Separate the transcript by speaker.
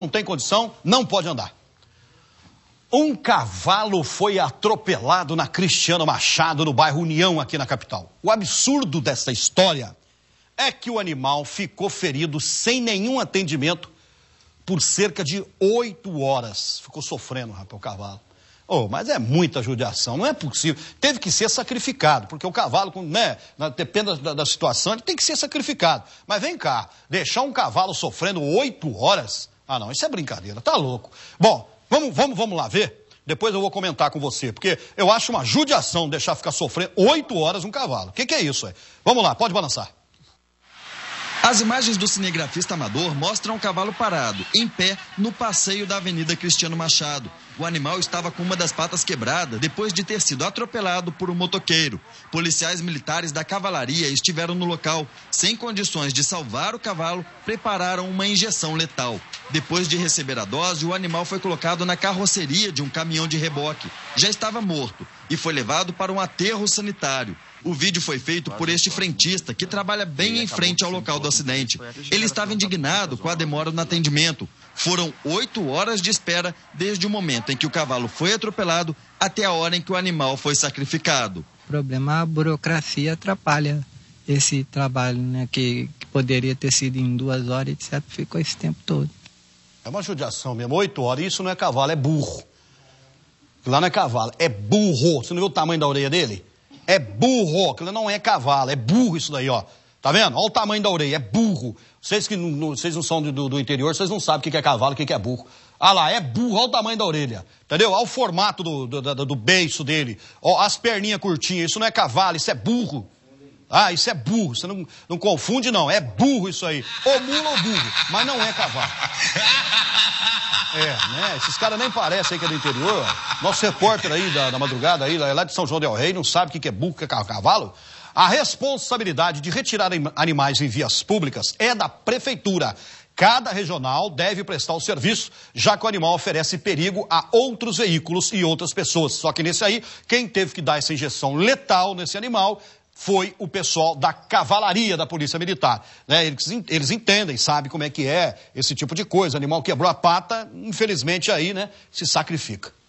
Speaker 1: não tem condição, não pode andar. Um cavalo foi atropelado na Cristiano Machado, no bairro União, aqui na capital. O absurdo dessa história é que o animal ficou ferido sem nenhum atendimento por cerca de oito horas. Ficou sofrendo, rapaz, o cavalo. Oh, mas é muita judiação, não é possível. Teve que ser sacrificado, porque o cavalo, né, depende da, da situação, ele tem que ser sacrificado. Mas vem cá, deixar um cavalo sofrendo oito horas ah, não, isso é brincadeira, tá louco. Bom, vamos, vamos, vamos lá ver? Depois eu vou comentar com você, porque eu acho uma judiação deixar ficar sofrendo oito horas um cavalo. O que, que, é isso? Aí? Vamos lá, pode balançar. As imagens do cinegrafista amador mostram o cavalo parado, em pé,
Speaker 2: no passeio da Avenida Cristiano Machado. O animal estava com uma das patas quebrada depois de ter sido atropelado por um motoqueiro. Policiais militares da cavalaria estiveram no local. Sem condições de salvar o cavalo, prepararam uma injeção letal. Depois de receber a dose, o animal foi colocado na carroceria de um caminhão de reboque. Já estava morto e foi levado para um aterro sanitário. O vídeo foi feito por este frentista, que trabalha bem em frente ao local do acidente. Ele estava indignado com a demora no atendimento. Foram oito horas de espera desde o momento em que o cavalo foi atropelado até a hora em que o animal foi sacrificado. O problema a burocracia atrapalha esse trabalho, né, que, que poderia ter sido em duas horas, etc. Ficou esse tempo todo.
Speaker 1: É uma judiação mesmo, oito horas. Isso não é cavalo, é burro. Lá não é cavalo, é burro. Você não viu o tamanho da orelha dele? É burro, aquilo não é cavalo, é burro isso daí, ó. Tá vendo? Olha o tamanho da orelha, é burro. Vocês que não, vocês não são do, do, interior, vocês não sabem o que é cavalo, o que é burro. Ah lá, é burro, olha o tamanho da orelha, entendeu? Olha o formato do, do, do, do beiço dele, ó, as perninhas curtinhas, isso não é cavalo, isso é burro. Ah, isso é burro, você não, não confunde não, é burro isso aí. Ou mula ou burro, mas não é cavalo. É, né? Esses caras nem parecem aí que é do interior. Nosso repórter aí da, da madrugada, aí, lá de São João del Rei, não sabe o que, que é buca cavalo. A responsabilidade de retirar animais em vias públicas é da prefeitura. Cada regional deve prestar o serviço, já que o animal oferece perigo a outros veículos e outras pessoas. Só que nesse aí, quem teve que dar essa injeção letal nesse animal foi o pessoal da cavalaria da Polícia Militar. Né? Eles, eles entendem, sabem como é que é esse tipo de coisa. Animal quebrou a pata, infelizmente aí, né, se sacrifica.